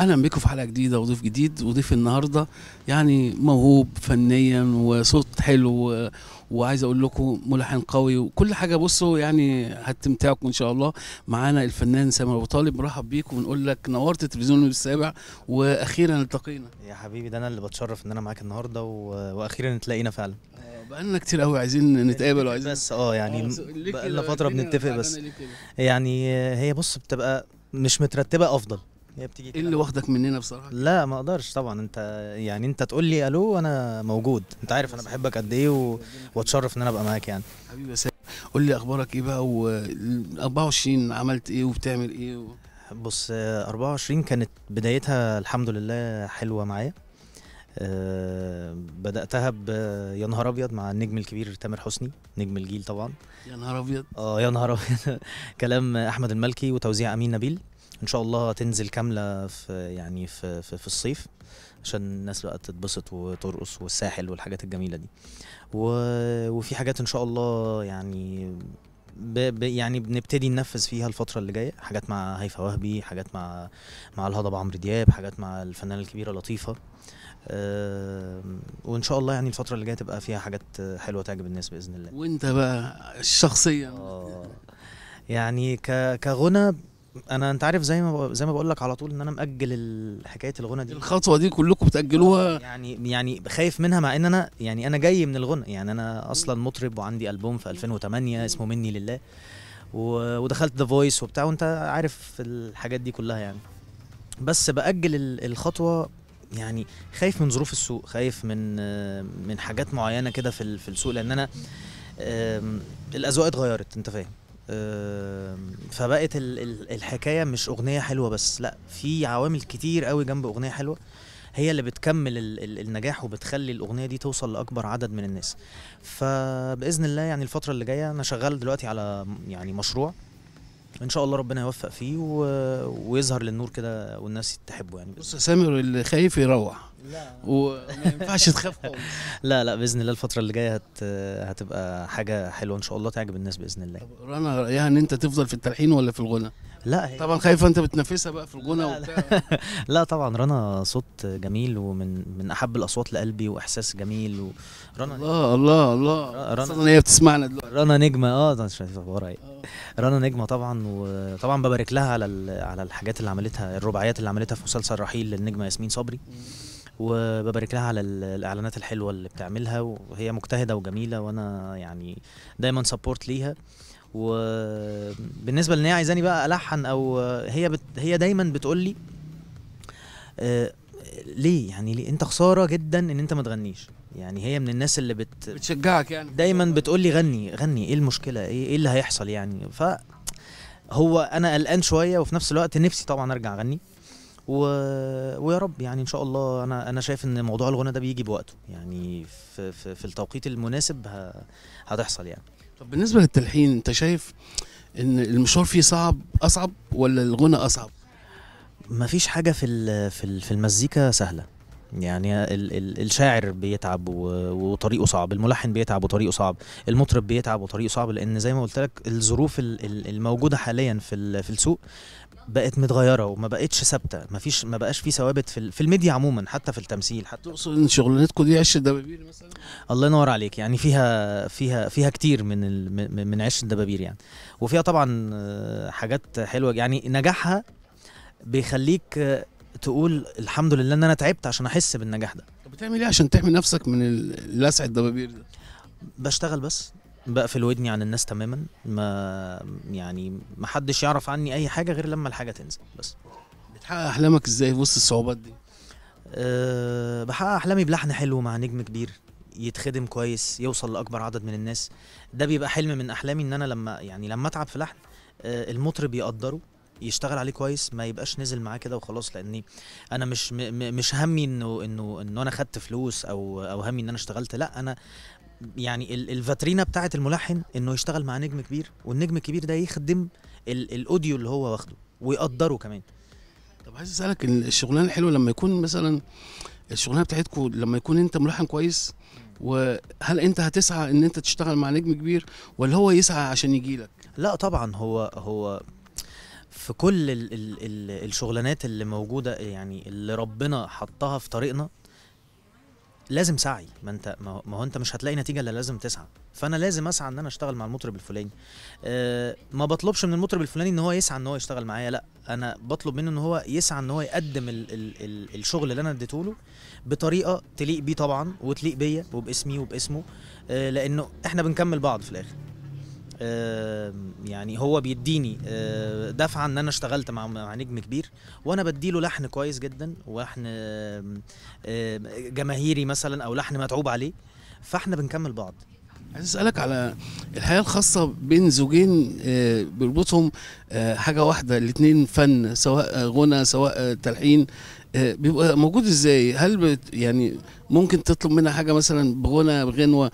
اهلا بكم في حلقه جديده وضيف جديد وضيف النهارده يعني موهوب فنيا وصوت حلو وعايز اقول لكم ملحن قوي وكل حاجه بصوا يعني هتمتعكم ان شاء الله معانا الفنان سامر ابو طالب مرحب بيك ونقول لك نورت تلفزيون السابع واخيرا التقينا يا حبيبي ده انا اللي بتشرف ان انا معاك النهارده و... واخيرا تلاقينا فعلا آه، بقالنا كتير قوي عايزين نتقابل وعايزين بس اه يعني آه، بقالنا فتره بنتفق بس يعني هي بص بتبقى مش مترتبه افضل هي بتيجي ايه اللي واخدك مننا بصراحه لا ما اقدرش طبعا انت يعني انت تقول لي الو انا موجود انت عارف انا بحبك قد ايه واتشرف ان انا ابقى معاك يعني حبيبي يا قول لي اخبارك ايه بقى و 24 عملت ايه وبتعمل ايه و... بص 24 كانت بدايتها الحمد لله حلوه معايا آه، بداتها بداتها بيا نهار ابيض مع النجم الكبير تامر حسني نجم الجيل طبعا يا نهار ابيض اه يا نهار ابيض كلام احمد الملكي وتوزيع امين نبيل ان شاء الله تنزل كامله في يعني في في, في الصيف عشان الناس بقى تتبسط وترقص والساحل والحاجات الجميله دي و وفي حاجات ان شاء الله يعني ب ب يعني بنبتدي ننفذ فيها الفترة اللي جاية حاجات مع هيفا وهبي حاجات مع مع الهضبة عمرو دياب حاجات مع الفنانة الكبيرة لطيفة أه وان شاء الله يعني الفترة اللي جاية تبقى فيها حاجات حلوة تعجب الناس بإذن الله وانت بقى الشخصية آه يعني كغنى انا انت عارف زي ما ب... زي ما بقول لك على طول ان انا ماجل حكايه الغنى دي الخطوه دي كلكم بتاجلوها يعني يعني خايف منها مع ان انا يعني انا جاي من الغنى يعني انا اصلا مطرب وعندي البوم في 2008 اسمه مني لله و... ودخلت ذا فويس وبتاع وانت عارف الحاجات دي كلها يعني بس باجل الخطوه يعني خايف من ظروف السوق خايف من من حاجات معينه كده في في السوق لان انا الاذواق اتغيرت انت فاهم فبقت الحكايه مش اغنيه حلوه بس لا في عوامل كتير قوي جنب اغنيه حلوه هي اللي بتكمل النجاح وبتخلي الاغنيه دي توصل لاكبر عدد من الناس فباذن الله يعني الفتره اللي جايه انا شغال دلوقتي على يعني مشروع ان شاء الله ربنا يوفق فيه ويظهر للنور كده والناس تحبه يعني بص سامر اللي خايف يروح لا وما ينفعش تخاف لا لا باذن الله الفتره اللي جايه هت... هتبقى حاجه حلوه ان شاء الله تعجب الناس باذن الله طب رنا رايها ان انت تفضل في التلحين ولا في الغنى لا هي. طبعا خايفه انت بتنافسها بقى في الغنى لا, لا, لا طبعا رنا صوت جميل ومن من احب الاصوات لقلبي واحساس جميل و... رنا الله الله الله رنا اصلا هي بتسمعنا دلوقتي رنا نجمه اه شايف اخبارها رنا نجمه طبعا وطبعا ببارك لها على على الحاجات اللي عملتها الرباعيات اللي عملتها في مسلسل رحيل للنجمه ياسمين صبري وببارك لها على الاعلانات الحلوه اللي بتعملها وهي مجتهده وجميله وانا يعني دايما سبورت ليها وبالنسبه لان هي عايزاني بقى الحن او هي بت... هي دايما بتقول لي آه، ليه يعني ليه انت خساره جدا ان انت ما تغنيش يعني هي من الناس اللي بت بتشجعك يعني دايما بتقول لي غني غني ايه المشكله ايه, إيه اللي هيحصل يعني ف هو انا قلقان شويه وفي نفس الوقت نفسي طبعا ارجع اغني و... ويا رب يعني ان شاء الله انا انا شايف ان موضوع الغنى ده بيجي بوقته يعني في, في, في التوقيت المناسب ه... هتحصل يعني طب بالنسبه للتلحين انت شايف ان المشوار فيه صعب اصعب ولا الغنى اصعب مفيش حاجه في في في المزيكا سهله يعني ال ال الشاعر بيتعب وطريقه صعب الملحن بيتعب وطريقه صعب المطرب بيتعب وطريقه صعب لان زي ما قلت لك الظروف الموجوده حاليا في في السوق بقت متغيره وما بقتش ثابته ما فيش ما بقاش في ثوابت في, في الميديا عموما حتى في التمثيل حتى تقصد ان شغلانتكم دي عش الدبابير مثلا الله ينور عليك يعني فيها فيها فيها كتير من ال... من عش الدبابير يعني وفيها طبعا آه، حاجات حلوه يعني نجاحها بيخليك آه، تقول الحمد لله ان انا تعبت عشان احس بالنجاح ده طب بتعمل ايه عشان تحمي نفسك من لسع الدبابير ده بشتغل بس بقفل ودني يعني عن الناس تماما ما يعني ما حدش يعرف عني اي حاجه غير لما الحاجه تنزل بس بتحقق احلامك ازاي وسط الصعوبات دي أه بحقق احلامي بلحن حلو مع نجم كبير يتخدم كويس يوصل لاكبر عدد من الناس ده بيبقى حلم من احلامي ان انا لما يعني لما اتعب في لحن أه المطرب يقدره يشتغل عليه كويس ما يبقاش نزل معاه كده وخلاص لاني انا مش م م مش همي انه انه انه انا خدت فلوس او او همي ان انا اشتغلت لا انا يعني الفاترينا بتاعه الملحن انه يشتغل مع نجم كبير والنجم الكبير ده يخدم الاوديو اللي هو واخده ويقدره كمان طب عايز اسالك الشغلانه الحلوه لما يكون مثلا الشغلانه بتاعتكم لما يكون انت ملحن كويس وهل انت هتسعى ان انت تشتغل مع نجم كبير ولا هو يسعى عشان يجي لك لا طبعا هو هو في كل الـ الـ الـ الشغلانات اللي موجوده يعني اللي ربنا حطها في طريقنا لازم سعي ما انت ما هو انت مش هتلاقي نتيجه الا لازم تسعى فانا لازم اسعى ان انا اشتغل مع المطرب الفلاني أه ما بطلبش من المطرب الفلاني ان هو يسعى ان هو يشتغل معايا لا انا بطلب منه ان هو يسعى ان هو يقدم الـ الـ الـ الشغل اللي انا اديته له بطريقه تليق بيه طبعا وتليق بيا وباسمي وباسمه أه لانه احنا بنكمل بعض في الاخر يعني هو بيديني آه، دفعه ان انا اشتغلت مع نجم كبير وانا بديله لحن كويس جدا ولحن جماهيري مثلا او لحن متعوب عليه فاحنا بنكمل بعض عايز اسالك على الحياه الخاصه بين زوجين آه، بيربطهم آه، حاجه واحده الاثنين فن سواء غنى سواء تلحين آه، بيبقى موجود ازاي هل بت يعني ممكن تطلب منها حاجه مثلا بغنى بغنوه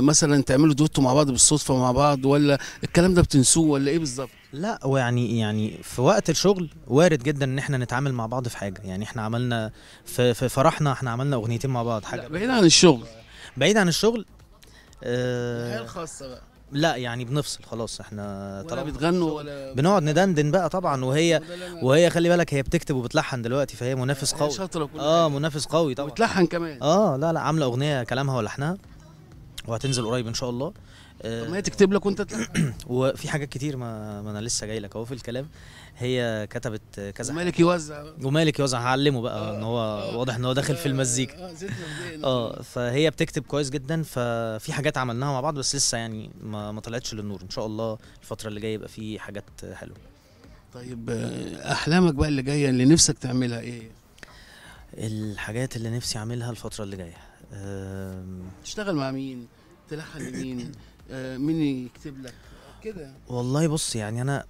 مثلا تعملوا دوتو مع بعض بالصدفه مع بعض ولا الكلام ده بتنسوه ولا ايه بالظبط لا ويعني يعني في وقت الشغل وارد جدا ان احنا نتعامل مع بعض في حاجه يعني احنا عملنا في, في فرحنا احنا عملنا اغنيتين مع بعض حاجه بعيد عن الشغل بعيد عن الشغل آه، الحياه الخاصه بقى لا يعني بنفصل خلاص احنا طالما بتغنوا بنقعد ندندن بقى طبعا وهي وهي خلي بالك هي بتكتب وبتلحن دلوقتي فهي منافس قوي شاطره اه منافس قوي طبعا بتلحن كمان اه لا لا عامله اغنيه كلامها ولحنها وهتنزل قريب ان شاء الله آه، طب ما هي تكتب لك وانت وفي حاجات كتير ما, ما انا لسه جاي لك اهو في الكلام هي كتبت كذا ومالك يوزع ومالك يوزع هعلمه بقى آه ان هو آه،, آه واضح ان هو داخل آه في المزيكا آه،, اه فهي بتكتب كويس جدا ففي حاجات عملناها مع بعض بس لسه يعني ما, ما طلعتش للنور ان شاء الله الفتره اللي جايه يبقى في حاجات حلوه طيب احلامك بقى اللي جايه اللي نفسك تعملها ايه الحاجات اللي نفسي اعملها الفتره اللي جايه تشتغل مع مين تلحن لمين آه، مين يكتب لك كده والله بص يعني انا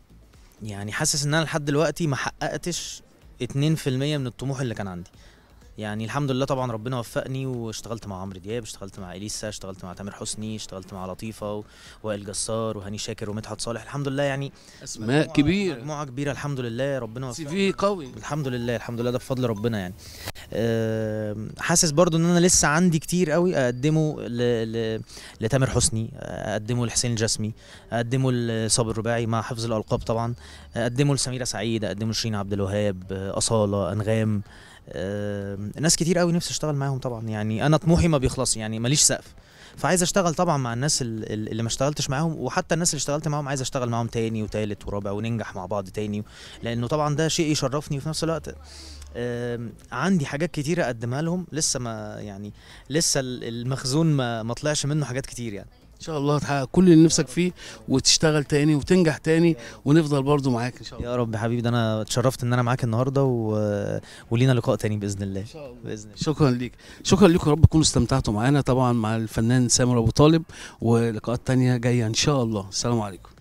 يعني حاسس ان انا لحد دلوقتي ما حققتش 2% من الطموح اللي كان عندي يعني الحمد لله طبعا ربنا وفقني واشتغلت مع عمرو دياب اشتغلت مع اليسا اشتغلت مع تامر حسني اشتغلت مع لطيفه وائل جسار وهاني شاكر ومدحت صالح الحمد لله يعني اسماء كبيره مجموعه كبيره الحمد لله ربنا وفقني سي في قوي الحمد لله الحمد لله ده بفضل ربنا يعني حاسس برضو ان انا لسه عندي كتير قوي اقدمه ل... ل... لتامر حسني اقدمه لحسين الجسمي اقدمه لصابر الرباعي مع حفظ الالقاب طبعا اقدمه لسميره سعيد اقدمه لشيرين عبد الوهاب اصاله انغام ناس كتير قوي نفسي اشتغل معاهم طبعا يعني انا طموحي ما بيخلص يعني ماليش سقف فعايز اشتغل طبعا مع الناس اللي ما اشتغلتش معاهم وحتى الناس اللي اشتغلت معاهم عايز اشتغل معاهم تاني وتالت ورابع وننجح مع بعض تاني لانه طبعا ده شيء يشرفني وفي نفس الوقت عندي حاجات كتيره اقدمها لهم لسه ما يعني لسه المخزون ما, ما طلعش منه حاجات كتير يعني ان شاء الله تحقق كل اللي نفسك فيه وتشتغل تاني وتنجح تاني ونفضل برضو معاك ان شاء الله يا رب حبيبي ده انا اتشرفت ان انا معاك النهارده و... ولينا لقاء تاني باذن الله ان شاء الله باذن الله شكرا ليك شكرا ليكم يا رب تكونوا استمتعتوا معانا طبعا مع الفنان سامر ابو طالب ولقاءات تانيه جايه ان شاء الله السلام عليكم